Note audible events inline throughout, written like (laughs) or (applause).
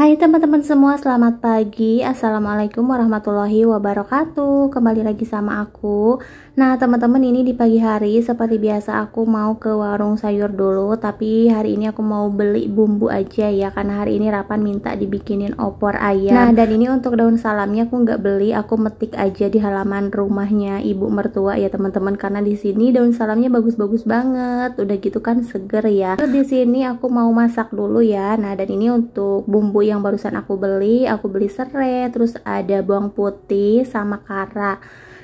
Hai teman-teman semua, selamat pagi. Assalamualaikum warahmatullahi wabarakatuh. Kembali lagi sama aku. Nah, teman-teman, ini di pagi hari seperti biasa aku mau ke warung sayur dulu, tapi hari ini aku mau beli bumbu aja ya karena hari ini Rapan minta dibikinin opor ayam. Nah, dan ini untuk daun salamnya aku nggak beli, aku metik aja di halaman rumahnya ibu mertua ya, teman-teman, karena di sini daun salamnya bagus-bagus banget. Udah gitu kan seger ya. Terus di sini aku mau masak dulu ya. Nah, dan ini untuk bumbu yang barusan aku beli aku beli serai terus ada bawang putih sama kara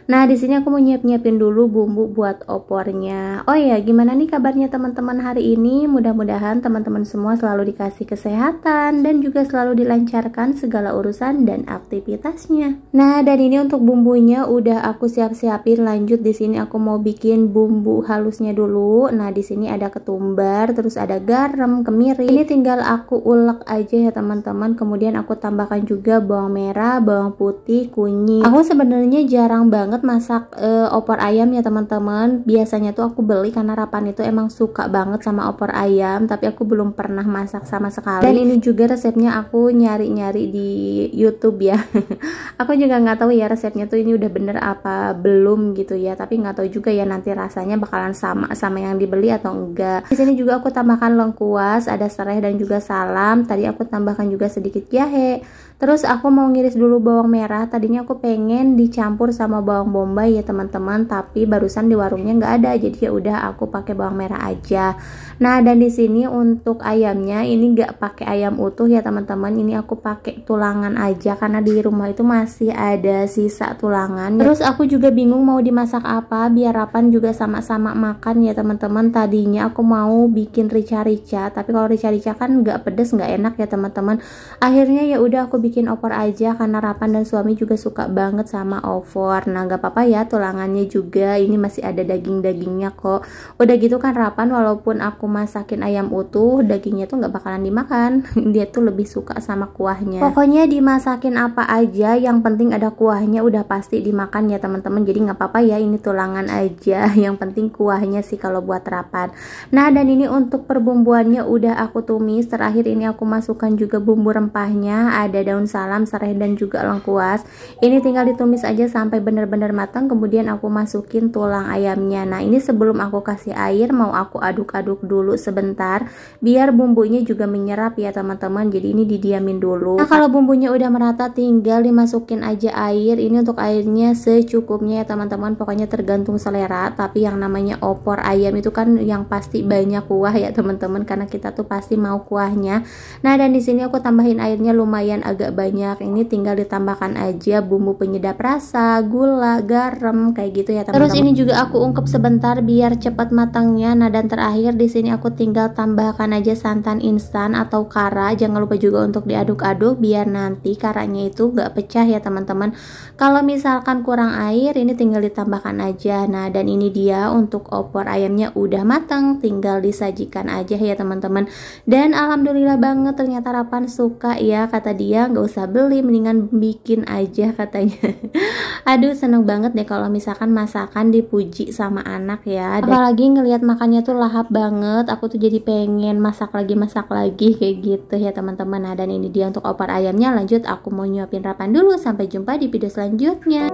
Nah, di sini aku mau nyiap-nyiapin dulu bumbu buat opornya. Oh ya, gimana nih kabarnya teman-teman hari ini? Mudah-mudahan teman-teman semua selalu dikasih kesehatan dan juga selalu dilancarkan segala urusan dan aktivitasnya. Nah, dan ini untuk bumbunya udah aku siap-siapin. Lanjut di sini aku mau bikin bumbu halusnya dulu. Nah, di sini ada ketumbar, terus ada garam, kemiri. Ini tinggal aku ulek aja ya teman-teman. Kemudian aku tambahkan juga bawang merah, bawang putih, kunyit. Aku sebenarnya jarang banget banget masak e, opor ayam ya teman-teman. Biasanya tuh aku beli karena Rapan itu emang suka banget sama opor ayam, tapi aku belum pernah masak sama sekali. Dan ini juga resepnya aku nyari-nyari di YouTube ya. (laughs) aku juga nggak tahu ya resepnya tuh ini udah bener apa belum gitu ya. Tapi nggak tahu juga ya nanti rasanya bakalan sama sama yang dibeli atau enggak. Di sini juga aku tambahkan lengkuas, ada serai dan juga salam. Tadi aku tambahkan juga sedikit jahe. Terus aku mau ngiris dulu bawang merah. Tadinya aku pengen dicampur sama bawang bawang bombay ya teman-teman tapi barusan di warungnya nggak ada jadi ya udah aku pakai bawang merah aja nah dan di sini untuk ayamnya ini nggak pakai ayam utuh ya teman-teman ini aku pakai tulangan aja karena di rumah itu masih ada sisa tulangan terus aku juga bingung mau dimasak apa biar Rapan juga sama-sama makan ya teman-teman tadinya aku mau bikin rica-rica tapi kalau rica-rica kan nggak pedes nggak enak ya teman-teman akhirnya ya udah aku bikin opor aja karena Rapan dan suami juga suka banget sama opor nah nggak apa-apa ya tulangannya juga ini masih ada daging-dagingnya kok udah gitu kan Rapan walaupun aku masakin ayam utuh dagingnya tuh nggak bakalan dimakan (laughs) dia tuh lebih suka sama kuahnya pokoknya dimasakin apa aja yang penting ada kuahnya udah pasti dimakan ya teman-teman jadi nggak apa-apa ya ini tulangan aja (laughs) yang penting kuahnya sih kalau buat Rapan nah dan ini untuk perbumbuannya udah aku tumis terakhir ini aku masukkan juga bumbu rempahnya ada daun salam serai dan juga lengkuas ini tinggal ditumis aja sampai benar-benar benar-benar matang kemudian aku masukin tulang ayamnya nah ini sebelum aku kasih air mau aku aduk-aduk dulu sebentar biar bumbunya juga menyerap ya teman-teman jadi ini didiamin dulu nah kalau bumbunya udah merata tinggal dimasukin aja air ini untuk airnya secukupnya ya teman-teman pokoknya tergantung selera tapi yang namanya opor ayam itu kan yang pasti banyak kuah ya teman-teman karena kita tuh pasti mau kuahnya nah dan di sini aku tambahin airnya lumayan agak banyak ini tinggal ditambahkan aja bumbu penyedap rasa gula garam kayak gitu ya teman Terus ini juga aku ungkep sebentar biar cepat matangnya. Nah, dan terakhir di sini aku tinggal tambahkan aja santan instan atau kara. Jangan lupa juga untuk diaduk-aduk biar nanti karanya itu gak pecah ya teman-teman. Kalau misalkan kurang air, ini tinggal ditambahkan aja. Nah, dan ini dia untuk opor ayamnya udah matang, tinggal disajikan aja ya teman-teman. Dan alhamdulillah banget ternyata Rapan suka ya kata dia gak usah beli mendingan bikin aja katanya. (laughs) Aduh seneng banget deh kalau misalkan masakan dipuji sama anak ya. apalagi ngelihat makannya tuh lahap banget, aku tuh jadi pengen masak lagi masak lagi (laughs) kayak gitu ya teman-teman. Nah dan ini dia untuk opor ayamnya. Lanjut aku mau nyuapin rapan dulu. Sampai jumpa di video selanjutnya.